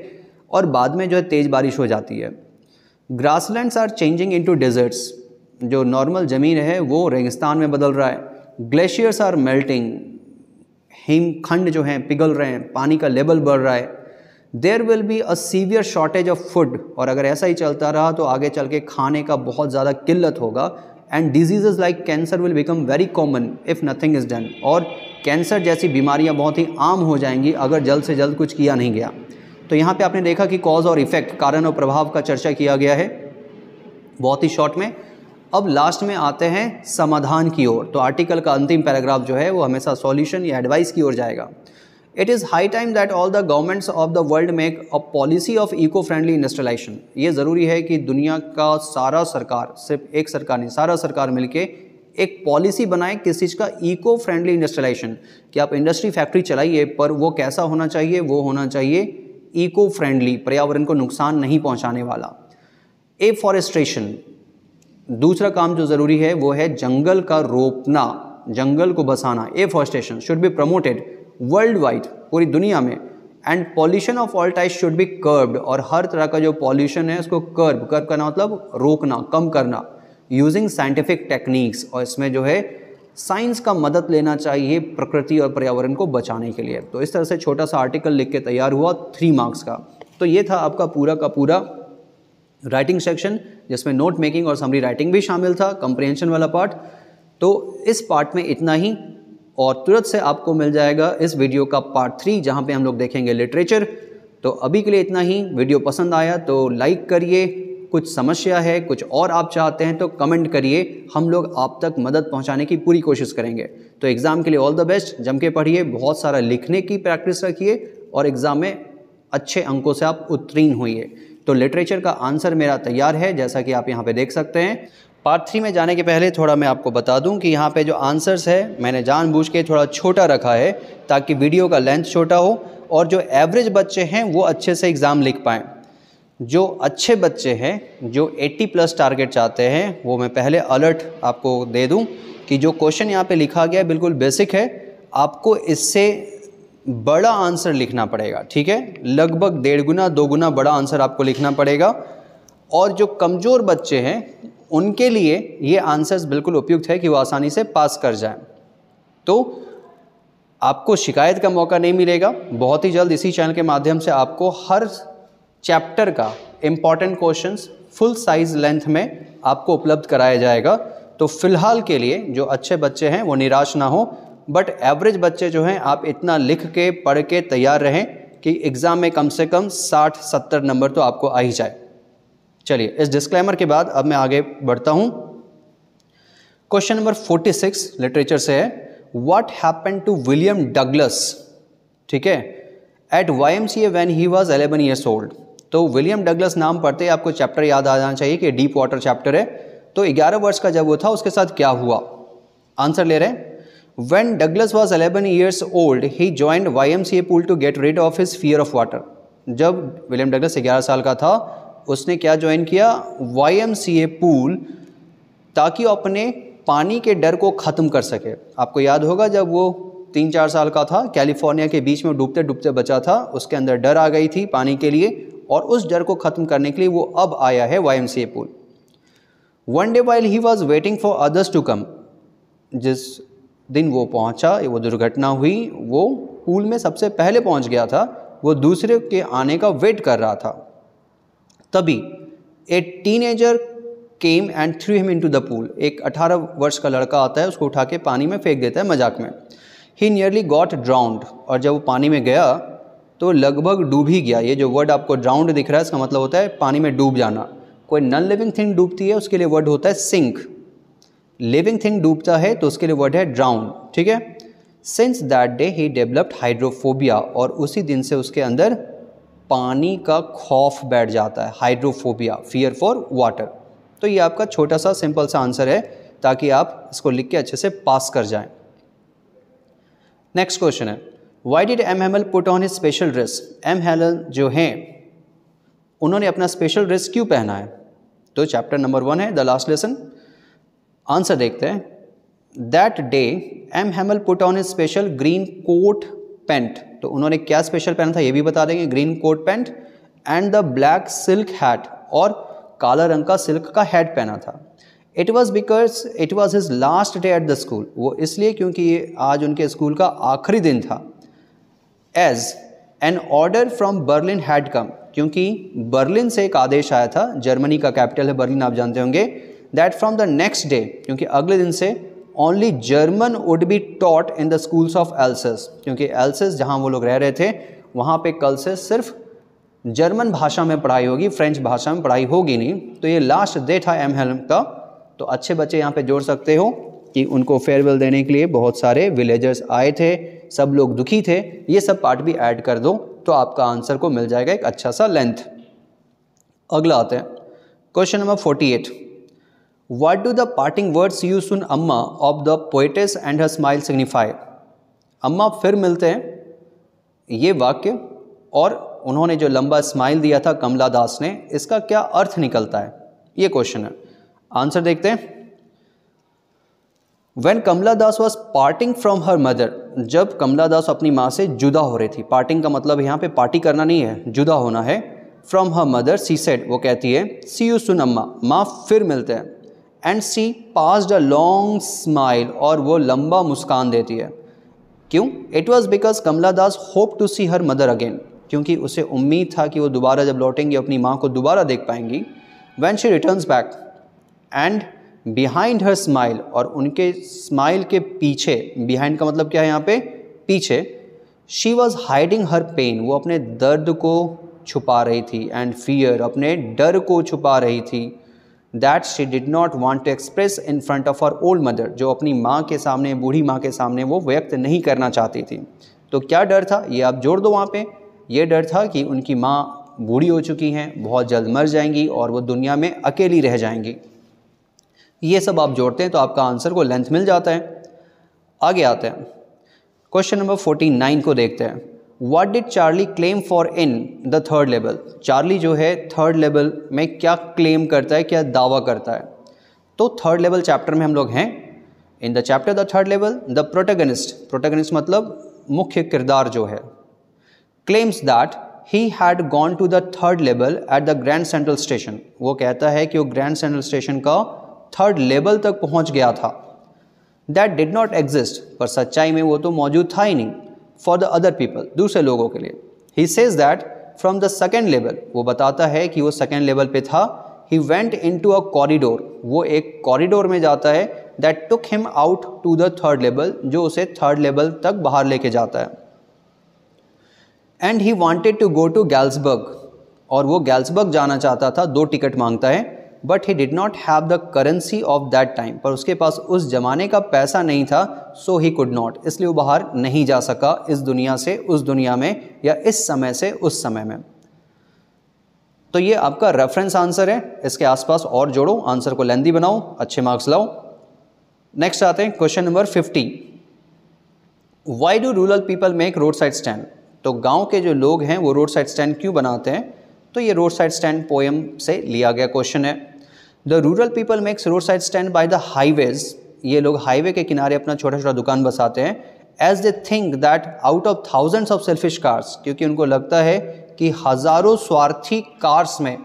S1: और बाद में जो है तेज़ बारिश हो जाती है grasslands are changing into deserts जो नॉर्मल ज़मीन है वो रेगिस्तान में बदल रहा है ग्लेशियर्स आर मेल्टिंग हिमखंड जो हैं पिघल रहे हैं पानी का लेवल बढ़ रहा है there will be a severe shortage of food और अगर ऐसा ही चलता रहा तो आगे चल के खाने का बहुत ज़्यादा किल्लत होगा and diseases like cancer will become very common if nothing is done और कैंसर जैसी बीमारियाँ बहुत ही आम हो जाएंगी अगर जल्द से जल्द कुछ किया नहीं गया तो यहाँ पे आपने देखा कि कॉज और इफेक्ट कारण और प्रभाव का चर्चा किया गया है बहुत ही शॉर्ट में अब लास्ट में आते हैं समाधान की ओर तो आर्टिकल का अंतिम पैराग्राफ जो है वो हमेशा सॉल्यूशन या एडवाइस की ओर जाएगा it is high time that all the governments of the world make a policy of eco friendly industrialisation ये ज़रूरी है कि दुनिया का सारा सरकार सिर्फ एक सरकार नहीं सारा सरकार मिलके एक पॉलिसी बनाए किस चीज़ का इको फ्रेंडली इंडस्ट्रलाइजेशन कि आप इंडस्ट्री फैक्ट्री चलाइए पर वो कैसा होना चाहिए वो होना चाहिए इको फ्रेंडली पर्यावरण को नुकसान नहीं पहुंचाने वाला एफॉरेस्ट्रेशन दूसरा काम जो ज़रूरी है वो है जंगल का रोपना जंगल को बसाना afforestation should be promoted world wide पूरी दुनिया में and pollution of all type should be curbed और हर तरह का जो पॉल्यूशन है उसको कर्ब कर्ब करना मतलब रोकना कम करना यूजिंग साइंटिफिक टेक्निक्स और इसमें जो है साइंस का मदद लेना चाहिए प्रकृति और पर्यावरण को बचाने के लिए तो इस तरह से छोटा सा आर्टिकल लिख के तैयार हुआ थ्री मार्क्स का तो ये था आपका पूरा का पूरा राइटिंग सेक्शन जिसमें नोट मेकिंग और समरी राइटिंग भी शामिल था कंप्रिहेंशन वाला पार्ट तो इस पार्ट में इतना ही और तुरंत से आपको मिल जाएगा इस वीडियो का पार्ट थ्री जहाँ पे हम लोग देखेंगे लिटरेचर तो अभी के लिए इतना ही वीडियो पसंद आया तो लाइक करिए कुछ समस्या है कुछ और आप चाहते हैं तो कमेंट करिए हम लोग आप तक मदद पहुंचाने की पूरी कोशिश करेंगे तो एग्ज़ाम के लिए ऑल द बेस्ट जम के पढ़िए बहुत सारा लिखने की प्रैक्टिस रखिए और एग्ज़ाम में अच्छे अंकों से आप उत्तीर्ण होइए तो लिटरेचर का आंसर मेरा तैयार है जैसा कि आप यहाँ पे देख सकते हैं पार्ट थ्री में जाने के पहले थोड़ा मैं आपको बता दूं कि यहाँ पे जो आंसर्स है मैंने जानबूझ के थोड़ा छोटा रखा है ताकि वीडियो का लेंथ छोटा हो और जो एवरेज बच्चे हैं वो अच्छे से एग्ज़ाम लिख पाएँ जो अच्छे बच्चे हैं जो 80 प्लस टारगेट चाहते हैं वो मैं पहले अलर्ट आपको दे दूँ कि जो क्वेश्चन यहाँ पर लिखा गया बिल्कुल बेसिक है आपको इससे बड़ा आंसर लिखना पड़ेगा ठीक है लगभग डेढ़ गुना दो गुना बड़ा आंसर आपको लिखना पड़ेगा और जो कमज़ोर बच्चे हैं उनके लिए ये आंसर्स बिल्कुल उपयुक्त है कि वो आसानी से पास कर जाए तो आपको शिकायत का मौका नहीं मिलेगा बहुत ही जल्द इसी चैनल के माध्यम से आपको हर चैप्टर का important questions full size length में आपको उपलब्ध कराया जाएगा तो फिलहाल के लिए जो अच्छे बच्चे हैं वो निराश ना हो बट एवरेज बच्चे जो हैं आप इतना लिख के पढ़ के तैयार रहें कि एग्ज़ाम में कम से कम 60-70 नंबर तो आपको आ ही जाए चलिए इस डिस्क्लेमर के बाद अब मैं आगे बढ़ता हूँ question number forty six literature से है what happen to William Douglas ठीक है at Y M C A when he was eleven years old तो विलियम डगलस नाम पढ़ते ही आपको चैप्टर याद आ जाना चाहिए कि डीप वाटर चैप्टर है तो ग्यारह वर्ष का जब वो था उसके साथ क्या हुआ आंसर ले रहे हैं when Douglas was 11 years old he joined Y M C A pool to get rid of his fear of water जब विलियम डगलस ग्यारह साल का था उसने क्या ज्वाइन किया Y M C A pool ताकि वो अपने पानी के डर को ख़त्म कर सके आपको याद होगा जब वो तीन चार साल का था कैलिफोर्निया के बीच में डूबते डूबते बचा था उसके अंदर डर आ गई थी पानी के लिए और उस डर को ख़त्म करने के लिए वो अब आया है Y M C A pool one day while he was waiting for others to come जिस दिन वो पहुंचा वो दुर्घटना हुई वो पूल में सबसे पहले पहुंच गया था वो दूसरे के आने का वेट कर रहा था तभी a teenager came and threw him to the pool एक 18 वर्ष का लड़का आता है उसको उठा के पानी में फेंक देता है मजाक में ही नियरली गॉट ड्राउंड और जब वो पानी में गया तो लगभग डूब ही गया ये जो वर्ड आपको ड्राउंड दिख रहा है इसका मतलब होता है पानी में डूब जाना कोई नॉन लिविंग थिंग डूबती है उसके लिए वर्ड होता है सिंक लिविंग थिंग डूबता है तो उसके लिए वर्ड है ड्राउंड ठीक है since that day he developed hydrophobia और उसी दिन से उसके अंदर पानी का खौफ बैठ जाता है हाइड्रोफोबिया फियर फॉर वाटर तो ये आपका छोटा सा सिंपल सा आंसर है ताकि आप इसको लिख के अच्छे से पास कर जाएं। नेक्स्ट क्वेश्चन है why did M Hamel put on his special dress M Hamel जो हैं उन्होंने अपना स्पेशल ड्रेस क्यों पहना है तो चैप्टर नंबर वन है द लास्ट लेसन आंसर देखते हैं that day M Hamel put on his special green coat pant तो उन्होंने क्या स्पेशल पहना था ये भी बता देंगे green coat pant and the black silk hat और काला रंग का सिल्क का हैट पहना था it was because it was his last day at the school वो इसलिए क्योंकि ये आज उनके स्कूल का आखिरी दिन था as an order from Berlin had come क्योंकि बर्लिन से एक आदेश आया था जर्मनी का कैपिटल है बर्लिन आप जानते होंगे that from the next day क्योंकि अगले दिन से only German would be taught in the schools of Alsace क्योंकि एल्सेस जहाँ वो लोग रह रहे थे वहाँ पे कल से सिर्फ जर्मन भाषा में पढ़ाई होगी फ्रेंच भाषा में पढ़ाई होगी नहीं तो ये लास्ट डे था एम हेल्म का तो अच्छे बच्चे यहाँ पे जोड़ सकते हो कि उनको फेयरवेल देने के लिए बहुत सारे विलेजर्स आए थे सब लोग दुखी थे ये सब पार्ट भी ऐड कर दो तो आपका आंसर को मिल जाएगा एक अच्छा सा लेंथ अगला आते हैं question number forty eight What do the parting words you soon अम्मा of the poetess and her smile signify? अम्मा फिर मिलते हैं ये वाक्य और उन्होंने जो लंबा स्माइल दिया था कमला दास ने इसका क्या अर्थ निकलता है ये क्वेश्चन है आंसर देखते हैं when Kamala Das was parting from her mother जब कमला दास अपनी माँ से जुदा हो रही थी पार्टिंग का मतलब यहाँ पे पार्टी करना नहीं है जुदा होना है from her mother she said वो कहती है सी यू सुन अम्मा माँ फिर मिलते हैं and she passed a long smile और वो लंबा मुस्कान देती है क्यों it was because Kamala Das hope to see her mother again क्योंकि उसे उम्मीद था कि वो दोबारा जब लौटेंगी अपनी माँ को दोबारा देख पाएंगी when she returns back and behind her smile और उनके स्माइल के पीछे बिहाइंड का मतलब क्या है यहाँ पे पीछे she was hiding her pain वो अपने दर्द को छुपा रही थी एंड फियर अपने डर को छुपा रही थी that she did not want to express in front of her old mother जो अपनी माँ के सामने बूढ़ी माँ के सामने वो व्यक्त नहीं करना चाहती थी तो क्या डर था ये आप जोड़ दो वहाँ पे ये डर था कि उनकी माँ बूढ़ी हो चुकी हैं बहुत जल्द मर जाएंगी और वो दुनिया में अकेली रह जाएंगी ये सब आप जोड़ते हैं तो आपका आंसर को लेंथ मिल जाता है आगे आते हैं क्वेश्चन नंबर फोर्टी नाइन को देखते हैं what did Charlie claim for in the third level Charlie जो है थर्ड लेवल में क्या क्लेम करता है क्या दावा करता है तो थर्ड लेवल चैप्टर में हम लोग हैं in the chapter the third level the protagonist protagonist मतलब मुख्य किरदार जो है claims that he had gone to the third level at the Grand Central Station वो कहता है कि वो ग्रैंड सेंट्रल स्टेशन का थर्ड लेवल तक पहुंच गया था दैट डिड नॉट एग्जिस्ट पर सच्चाई में वो तो मौजूद था ही नहीं फॉर द अदर पीपल दूसरे लोगों के लिए he says that from the second level वो बताता है कि वो सेकेंड लेवल पे था he went into a corridor वो एक कॉरिडोर में जाता है that took him out to the third level जो उसे थर्ड लेवल तक बाहर लेके जाता है and he wanted to go to Galesburg और वो गैल्सबर्ग जाना चाहता था दो टिकट मांगता है but he did not have the currency of that time पर उसके पास उस ज़माने का पैसा नहीं था सो ही कुड नॉट इसलिए वो बाहर नहीं जा सका इस दुनिया से उस दुनिया में या इस समय से उस समय में तो ये आपका रेफरेंस आंसर है इसके आसपास और जोड़ो आंसर को लेंदी बनाओ अच्छे मार्क्स लाओ नेक्स्ट आते हैं question number fifty why do rural people make road side stand तो गांव के जो लोग हैं वो रोड साइड स्टैंड क्यों बनाते हैं तो ये रोड साइड स्टैंड पोएम से लिया गया क्वेश्चन है the rural people makes road side stand by the highways ये लोग हाईवे के किनारे अपना छोटा छोटा दुकान बसाते हैं as they think that out of thousands of selfish cars क्योंकि उनको लगता है कि हज़ारों स्वार्थी कार्स में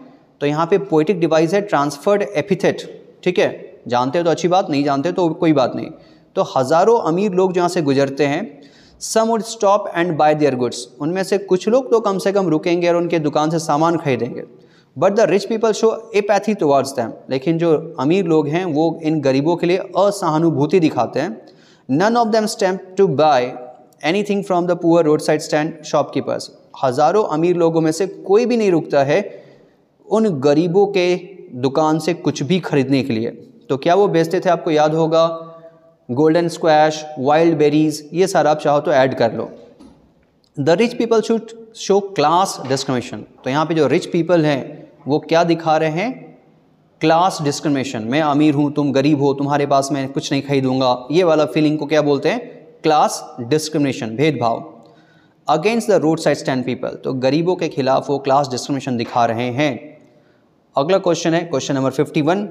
S1: तो यहाँ पे पोइटिक डिवाइस है ट्रांसफर्ड एपिथेट ठीक है जानते हो तो अच्छी बात नहीं जानते तो कोई बात नहीं तो हज़ारों अमीर लोग जहाँ से गुजरते हैं some would stop and buy their goods उनमें से कुछ लोग तो कम से कम रुकेंगे और उनके दुकान से सामान खरीदेंगे but the rich people show apathy towards them लेकिन जो अमीर लोग हैं वो इन गरीबों के लिए असहानुभूति दिखाते हैं none of them stop to buy anything from the poor road side stand shopkeepers हज़ारों अमीर लोगों में से कोई भी नहीं रुकता है उन गरीबों के दुकान से कुछ भी खरीदने के लिए तो क्या वो बेचते थे आपको याद होगा गोल्डन स्क्वैश वाइल्ड बेरीज ये सारा आप चाहो तो ऐड कर लो the rich people should show class discrimination तो यहाँ पे जो रिच पीपल हैं वो क्या दिखा रहे हैं क्लास डिस्क्रिमिनेशन मैं अमीर हूँ तुम गरीब हो तुम्हारे पास मैं कुछ नहीं खरीदूंगा ये वाला फीलिंग को क्या बोलते हैं क्लास डिस्क्रिमिनेशन भेदभाव against the road side stand people तो गरीबों के खिलाफ वो क्लास डिस्क्रिमिनेशन दिखा रहे हैं अगला क्वेश्चन है question number fifty one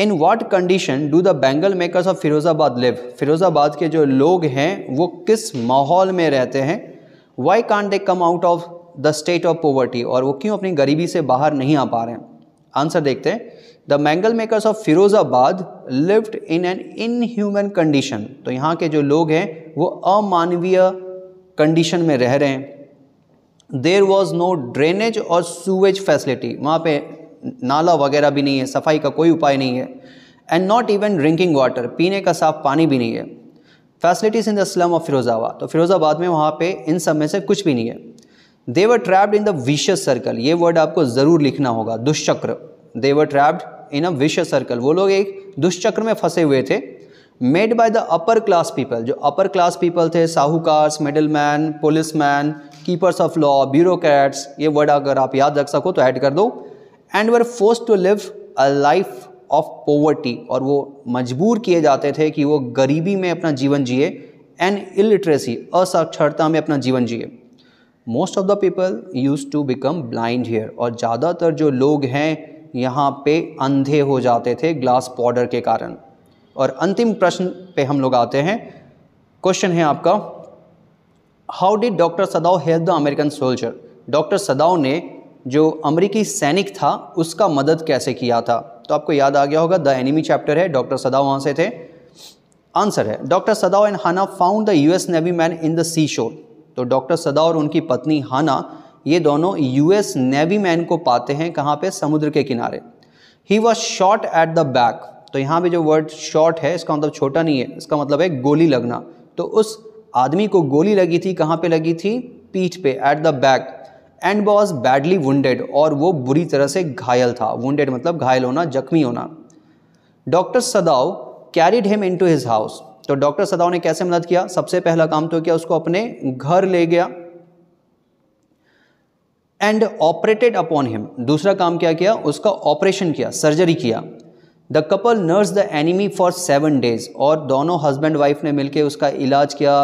S1: in what condition do the bangle makers of Firozabad live Firozabad के जो लोग हैं वो किस माहौल में रहते हैं why can't they come out of the state of poverty और वो क्यों अपनी गरीबी से बाहर नहीं आ पा रहे हैं आंसर देखते हैं the bangle makers of Firozabad lived in an inhuman condition तो यहाँ के जो लोग हैं वो अमानवीय कंडीशन में रह रहे हैं देर वॉज नो ड्रेनेज और सूवेज फैसिलिटी वहाँ पे नाला वगैरह भी नहीं है सफाई का कोई उपाय नहीं है and not even drinking water पीने का साफ पानी भी नहीं है facilities in the slum of Firozabad तो फिरोज़ाबाद में वहाँ पे इन सब में से कुछ भी नहीं है they were trapped in the vicious circle ये वर्ड आपको ज़रूर लिखना होगा दुष्चक्र they were trapped in a vicious circle वो लोग एक दुष्चक्र में फंसे हुए थे made by the upper class people जो अपर क्लास पीपल थे साहूकार्स middle man police man keepers of law bureaucrats ये वर्ड अगर आप याद रख सको तो ऐड कर दो and were force to live a life of poverty और वो मजबूर किए जाते थे कि वो गरीबी में अपना जीवन जिए एंड इलिटरेसी असाक्षरता में अपना जीवन जिए most of the people used to become blind here और ज़्यादातर जो लोग हैं यहाँ पे अंधे हो जाते थे ग्लास पाउडर के कारण और अंतिम प्रश्न पे हम लोग आते हैं क्वेश्चन है आपका how did doctor Sadao help the American soldier doctor Sadao ने जो अमेरिकी सैनिक था उसका मदद कैसे किया था तो आपको याद आ गया होगा द एनिमी चैप्टर है डॉक्टर सदाव वहाँ से थे आंसर है doctor Sadao and Hana found the US navy man in the sea shore तो डॉक्टर सदा और उनकी पत्नी हाना ये दोनों यूएस नेवी मैन को पाते हैं कहाँ पे समुद्र के किनारे ही was shot at the back तो यहाँ पे जो वर्ड शॉर्ट है इसका मतलब छोटा नहीं है इसका मतलब है गोली लगना तो उस आदमी को गोली लगी थी कहाँ पे लगी थी पीठ पे at the back and was badly wounded और वो बुरी तरह से घायल था वुंडेड मतलब घायल होना जख्मी होना doctor Sadao carried him into his house तो डॉक्टर सदाव ने कैसे मदद किया सबसे पहला काम तो किया उसको अपने घर ले गया एंड ऑपरेटेड अपॉन हिम दूसरा काम क्या किया उसका ऑपरेशन किया सर्जरी किया the couple nurse the enemy for seven days और दोनों हस्बैंड वाइफ ने मिलकर उसका इलाज किया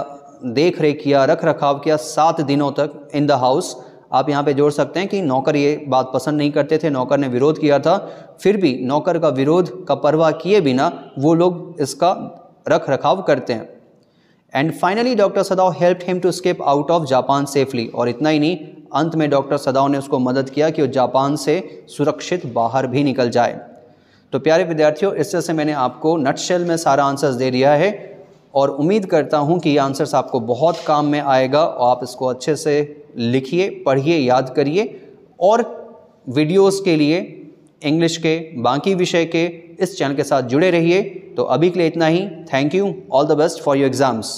S1: देख रेख किया रख रखाव किया सात दिनों तक इन द हाउस आप यहाँ पे जोड़ सकते हैं कि नौकर ये बात पसंद नहीं करते थे नौकर ने विरोध किया था फिर भी नौकर का विरोध का परवाह किए बिना वो लोग इसका रख रखाव करते हैं and finally doctor Sadao help him to escape out of Japan safely और इतना ही नहीं अंत में डॉक्टर सदाओ ने उसको मदद किया कि वो जापान से सुरक्षित बाहर भी निकल जाए तो प्यारे विद्यार्थियों इस तरह से मैंने आपको नटशेल में सारा आंसर्स दे दिया है और उम्मीद करता हूँ कि ये आंसर्स आपको बहुत काम में आएगा और आप इसको अच्छे से लिखिए पढ़िए याद करिए और वीडियोस के लिए इंग्लिश के बाकी विषय के इस चैनल के साथ जुड़े रहिए तो अभी के लिए इतना ही thank you all the best for your exams